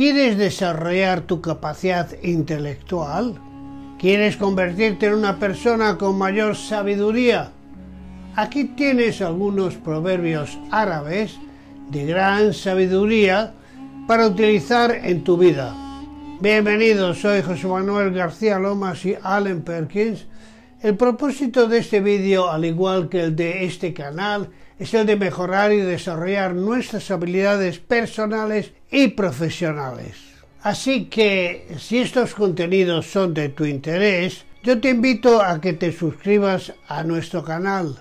¿Quieres desarrollar tu capacidad intelectual? ¿Quieres convertirte en una persona con mayor sabiduría? Aquí tienes algunos proverbios árabes de gran sabiduría para utilizar en tu vida. Bienvenidos, soy José Manuel García Lomas y Allen Perkins el propósito de este vídeo, al igual que el de este canal, es el de mejorar y desarrollar nuestras habilidades personales y profesionales. Así que, si estos contenidos son de tu interés, yo te invito a que te suscribas a nuestro canal.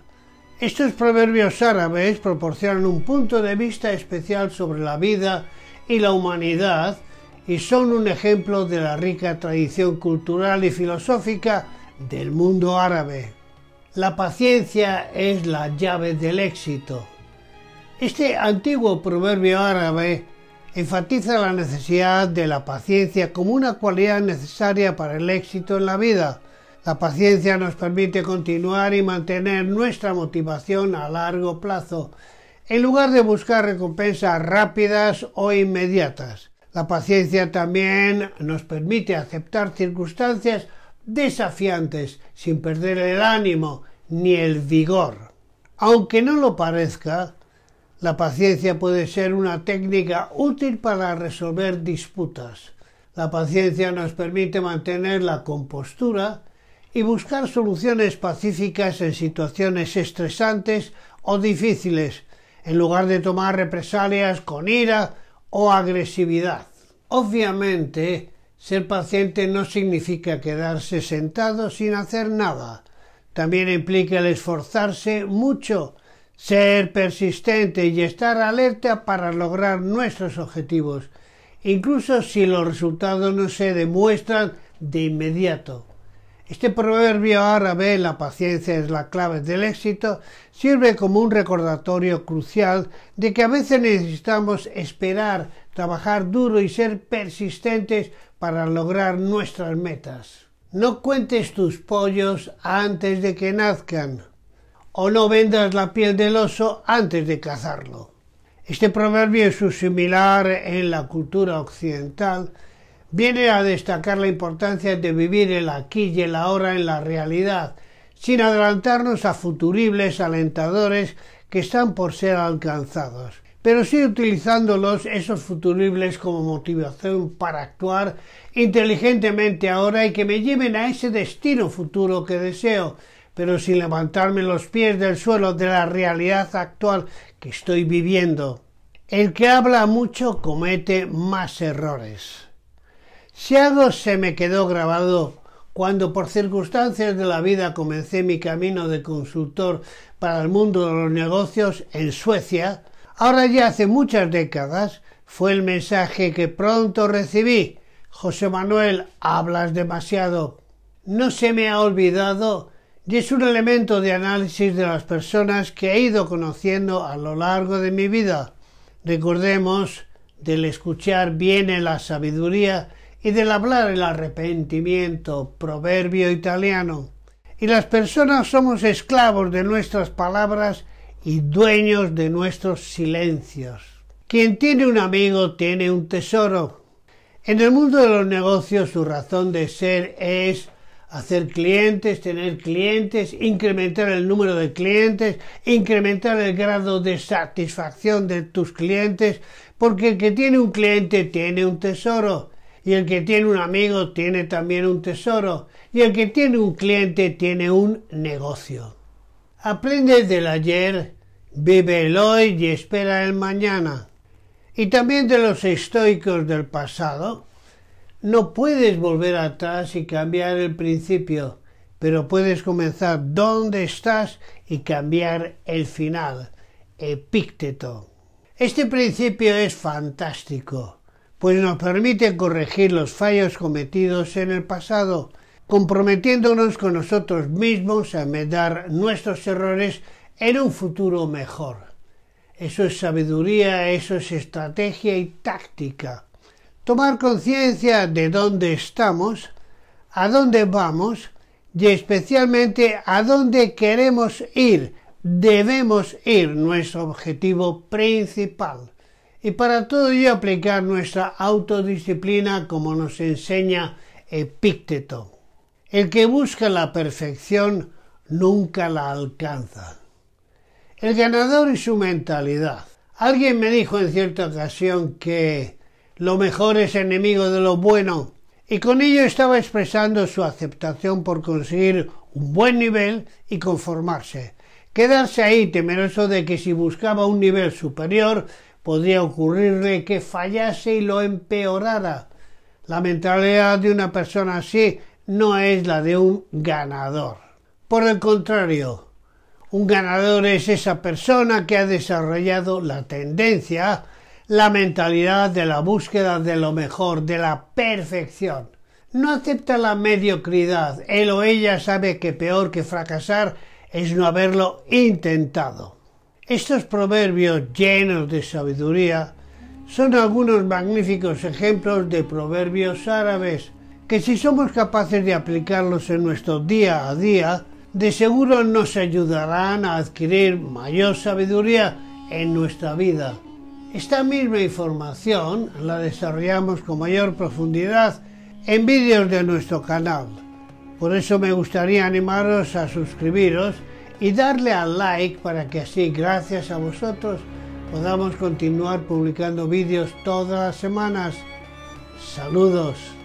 Estos proverbios árabes proporcionan un punto de vista especial sobre la vida y la humanidad y son un ejemplo de la rica tradición cultural y filosófica del mundo árabe. La paciencia es la llave del éxito. Este antiguo proverbio árabe enfatiza la necesidad de la paciencia como una cualidad necesaria para el éxito en la vida. La paciencia nos permite continuar y mantener nuestra motivación a largo plazo, en lugar de buscar recompensas rápidas o inmediatas. La paciencia también nos permite aceptar circunstancias desafiantes sin perder el ánimo ni el vigor. Aunque no lo parezca, la paciencia puede ser una técnica útil para resolver disputas. La paciencia nos permite mantener la compostura y buscar soluciones pacíficas en situaciones estresantes o difíciles, en lugar de tomar represalias con ira o agresividad. Obviamente, ser paciente no significa quedarse sentado sin hacer nada. También implica el esforzarse mucho, ser persistente y estar alerta para lograr nuestros objetivos, incluso si los resultados no se demuestran de inmediato. Este proverbio árabe, la paciencia es la clave del éxito, sirve como un recordatorio crucial de que a veces necesitamos esperar trabajar duro y ser persistentes para lograr nuestras metas. No cuentes tus pollos antes de que nazcan o no vendas la piel del oso antes de cazarlo. Este proverbio es su similar en la cultura occidental viene a destacar la importancia de vivir el aquí y el ahora en la realidad, sin adelantarnos a futuribles alentadores que están por ser alcanzados pero sí utilizándolos esos futuribles como motivación para actuar inteligentemente ahora y que me lleven a ese destino futuro que deseo, pero sin levantarme los pies del suelo de la realidad actual que estoy viviendo. El que habla mucho comete más errores. Si algo se me quedó grabado cuando por circunstancias de la vida comencé mi camino de consultor para el mundo de los negocios en Suecia, Ahora ya hace muchas décadas fue el mensaje que pronto recibí. José Manuel, hablas demasiado. No se me ha olvidado y es un elemento de análisis de las personas que he ido conociendo a lo largo de mi vida. Recordemos, del escuchar viene la sabiduría y del hablar el arrepentimiento, proverbio italiano. Y las personas somos esclavos de nuestras palabras y dueños de nuestros silencios. Quien tiene un amigo tiene un tesoro. En el mundo de los negocios su razón de ser es hacer clientes, tener clientes, incrementar el número de clientes, incrementar el grado de satisfacción de tus clientes, porque el que tiene un cliente tiene un tesoro, y el que tiene un amigo tiene también un tesoro, y el que tiene un cliente tiene un negocio. Aprende del ayer, vive el hoy y espera el mañana. Y también de los estoicos del pasado. No puedes volver atrás y cambiar el principio, pero puedes comenzar donde estás y cambiar el final. Epícteto. Este principio es fantástico, pues nos permite corregir los fallos cometidos en el pasado comprometiéndonos con nosotros mismos a medar nuestros errores en un futuro mejor. Eso es sabiduría, eso es estrategia y táctica. Tomar conciencia de dónde estamos, a dónde vamos y especialmente a dónde queremos ir. Debemos ir nuestro objetivo principal. Y para todo ello aplicar nuestra autodisciplina como nos enseña Epícteto. El que busca la perfección nunca la alcanza. El ganador y su mentalidad. Alguien me dijo en cierta ocasión que lo mejor es enemigo de lo bueno y con ello estaba expresando su aceptación por conseguir un buen nivel y conformarse. Quedarse ahí temeroso de que si buscaba un nivel superior podría ocurrirle que fallase y lo empeorara. La mentalidad de una persona así no es la de un ganador. Por el contrario, un ganador es esa persona que ha desarrollado la tendencia, la mentalidad de la búsqueda de lo mejor, de la perfección. No acepta la mediocridad. Él o ella sabe que peor que fracasar es no haberlo intentado. Estos proverbios llenos de sabiduría son algunos magníficos ejemplos de proverbios árabes que si somos capaces de aplicarlos en nuestro día a día, de seguro nos ayudarán a adquirir mayor sabiduría en nuestra vida. Esta misma información la desarrollamos con mayor profundidad en vídeos de nuestro canal. Por eso me gustaría animaros a suscribiros y darle al like para que así, gracias a vosotros, podamos continuar publicando vídeos todas las semanas. Saludos.